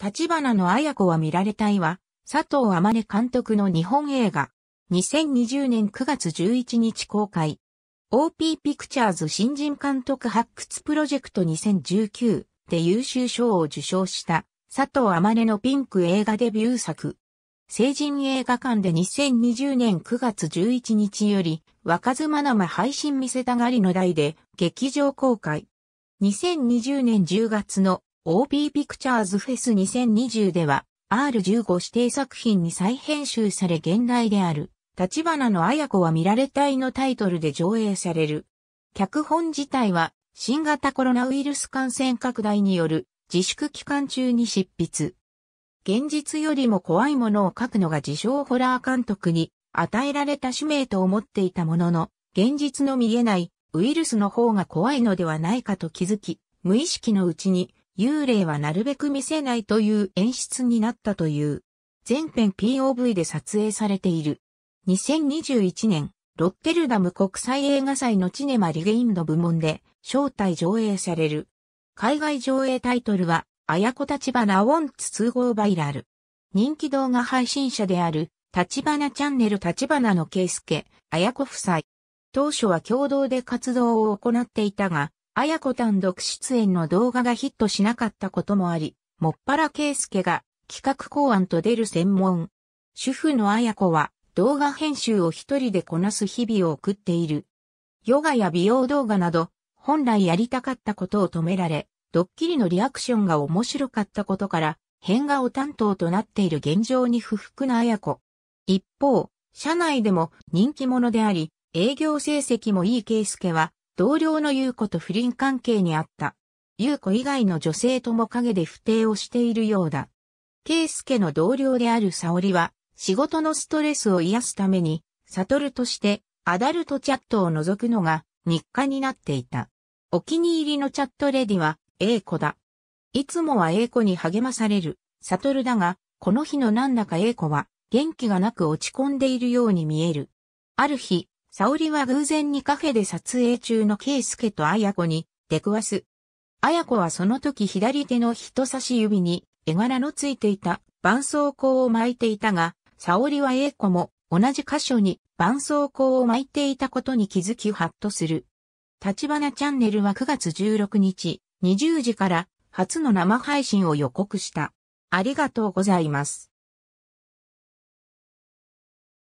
立花の綾子は見られたいは、佐藤天音監督の日本映画。2020年9月11日公開。OP ピクチャーズ新人監督発掘プロジェクト2019で優秀賞を受賞した佐藤天音のピンク映画デビュー作。成人映画館で2020年9月11日より若妻生配信見せたがりの題で劇場公開。2020年10月の OP ピクチャーズフェス2020では R15 指定作品に再編集され現代である立花の綾子は見られたいのタイトルで上映される。脚本自体は新型コロナウイルス感染拡大による自粛期間中に執筆。現実よりも怖いものを書くのが自称ホラー監督に与えられた使命と思っていたものの、現実の見えないウイルスの方が怖いのではないかと気づき、無意識のうちに幽霊はなるべく見せないという演出になったという。全編 POV で撮影されている。2021年、ロッテルダム国際映画祭のチネマリゲインの部門で、招待上映される。海外上映タイトルは、あやこ立花ォンツ通合バイラル。人気動画配信者である、立花チャンネル立花のケスケ、あやこ夫妻。当初は共同で活動を行っていたが、あやこ単独出演の動画がヒットしなかったこともあり、もっぱらすけが企画考案と出る専門。主婦のあやこは動画編集を一人でこなす日々を送っている。ヨガや美容動画など、本来やりたかったことを止められ、ドッキリのリアクションが面白かったことから、変顔担当となっている現状に不服な綾子。一方、社内でも人気者であり、営業成績もいい圭介は、同僚の優子と不倫関係にあった。優子以外の女性とも陰で不定をしているようだ。圭介の同僚である沙織は、仕事のストレスを癒すために、悟るとしてアダルトチャットを除くのが日課になっていた。お気に入りのチャットレディは A 子だ。いつもは A 子に励まされる、悟るだが、この日のなんだか A 子は元気がなく落ち込んでいるように見える。ある日、沙織は偶然にカフェで撮影中の圭介と綾子に出くわす。綾子はその時左手の人差し指に絵柄のついていた絆創膏を巻いていたが、沙織は英子も同じ箇所に絆創膏を巻いていたことに気づきハッとする。立花チャンネルは9月16日20時から初の生配信を予告した。ありがとうございます。